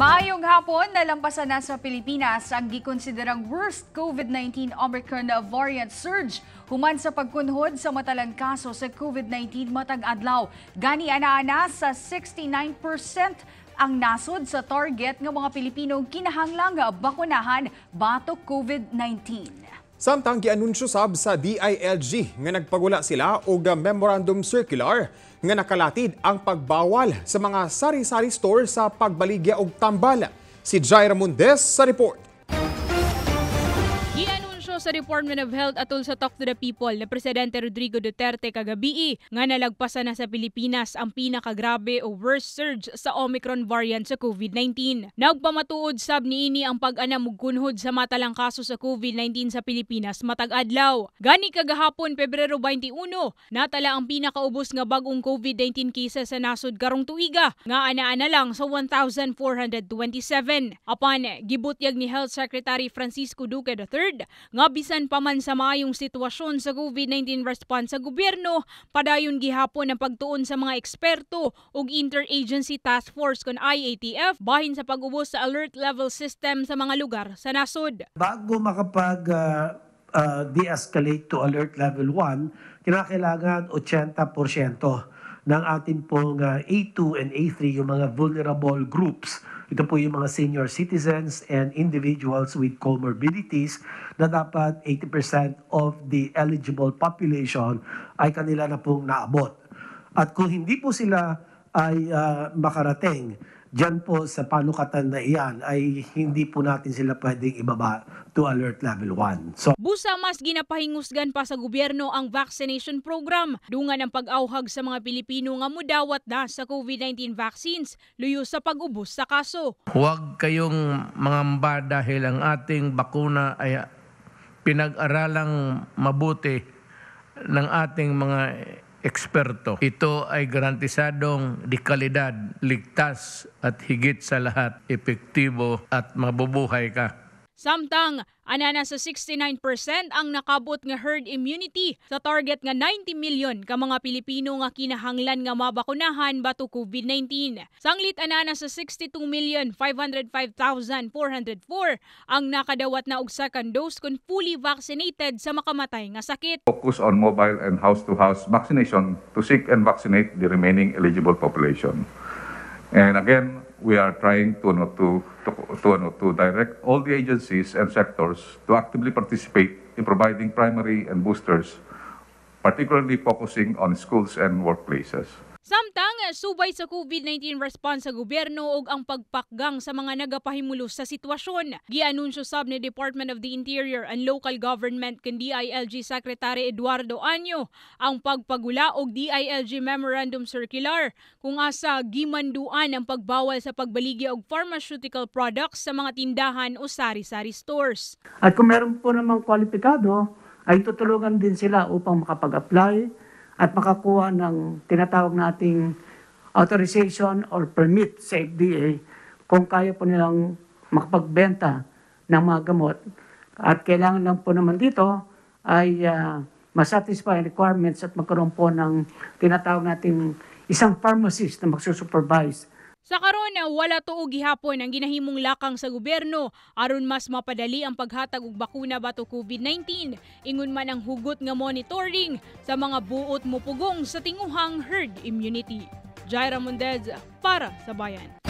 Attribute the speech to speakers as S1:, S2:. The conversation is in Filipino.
S1: Maayong hapon, nalampasan na sa Pilipinas ang gikonsiderang worst COVID-19 Omicron variant surge human sa pagkunhod sa matalang kaso sa COVID-19 matag adlaw. Gani ana-ana sa 69% ang nasod sa target ng mga Pilipinong kinahanglang bakunahan batok COVID-19.
S2: Samtang gianunsyo sab sa DILG nga nagpagula sila og memorandum circular nga nakalatid ang pagbawal sa mga sari-sari store sa pagbaligya og tambala. Si Jair Mundes sa report
S1: sa Department of Health atul sa Talk to the People ni Presidente Rodrigo Duterte kagabi eh, nga nalagpasan na sa Pilipinas ang pinakagrabe o worst surge sa Omicron variant sa COVID-19. Nagpamatuod sab niini ang pag-ana kunhod sa matalang kaso sa COVID-19 sa Pilipinas matag adlaw. Gani kagahapon Pebrero 21 natala ang pinakaubos nga bagong COVID-19 cases sa nasod karong tuiga nga ana-ana lang sa 1427. Apan gibutyag ni Health Secretary Francisco Duque III nga Bisan pa man sa maayong sitwasyon sa COVID-19 response sa gobyerno, padayon gihapon ang pagtuon sa mga eksperto ug Interagency Task Force kon IATF bahin sa pag-ubos sa alert level system sa mga lugar sa nasod.
S2: Bago makapag uh, uh, de-escalate to alert level 1, kinakailangan 80% ng atin pong uh, ah, A2 and A3, yung mga vulnerable groups ito po yung mga senior citizens and individuals with comorbidities na dapat 80% of the eligible population ay kanila na pong naabot. At kung hindi po sila ay uh, makarating Diyan po sa panukatan na iyan ay hindi po natin sila pwedeng ibaba to alert level 1. So,
S1: Busa mas ginapahingusgan pa sa gobyerno ang vaccination program. Dungan ng pag-auhag sa mga Pilipino nga mudawat na sa COVID-19 vaccines, luyo sa pag-ubos sa kaso.
S2: Huwag kayong mangamba dahil ang ating bakuna ay pinag-aralang mabuti ng ating mga eksperto. Ito ay garantisadong di kalidad, ligtas at higit sa lahat, epektibo at mabubuhay ka.
S1: Samtang, ana na sa 69% ang nakabot nga herd immunity sa target nga 90 million ka mga Pilipino nga kinahanglan nga mabakunahan bato COVID-19. Sanglit ana na sa 62,505,404 ang nakadawat na og second dose kun fully vaccinated sa makamatay nga sakit.
S2: Focus on mobile and house to -house vaccination to seek and vaccinate the remaining eligible population. And again, we are trying to, to, to, to direct all the agencies and sectors to actively participate in providing primary and boosters, particularly focusing on schools and workplaces.
S1: subay sa COVID-19 response sa gobyerno ug ang pagpakgang sa mga nagapahimulos sa sitwasyon. Gianunsyo sab ni Department of the Interior and Local Government kan DILG Secretary Eduardo Anyo ang pagpagula og DILG Memorandum Circular kung asa gimanduan ang pagbawal sa pagbaligya og pharmaceutical products sa mga tindahan o sari-sari stores.
S2: At kung meron po namang kwalipikado, ay tutulungan din sila upang makapag-apply at makakuha ng tinatawag nating authorization or permit sa FDA kung kaya po nilang makapagbenta ng mga gamot. At kailangan lang po naman dito ay uh, masatisfy requirements at magkaroon po ng tinatawag nating isang pharmacist na magsusupervise
S1: sa karona, wala tuog gihapon ang ginahimong lakang sa gobyerno aron mas mapadali ang paghatag og bakuna bato COVID-19 ingon man ang hugot nga monitoring sa mga buot mupugong sa tinguhang herd immunity. Jaira Mundez para Sabaiana.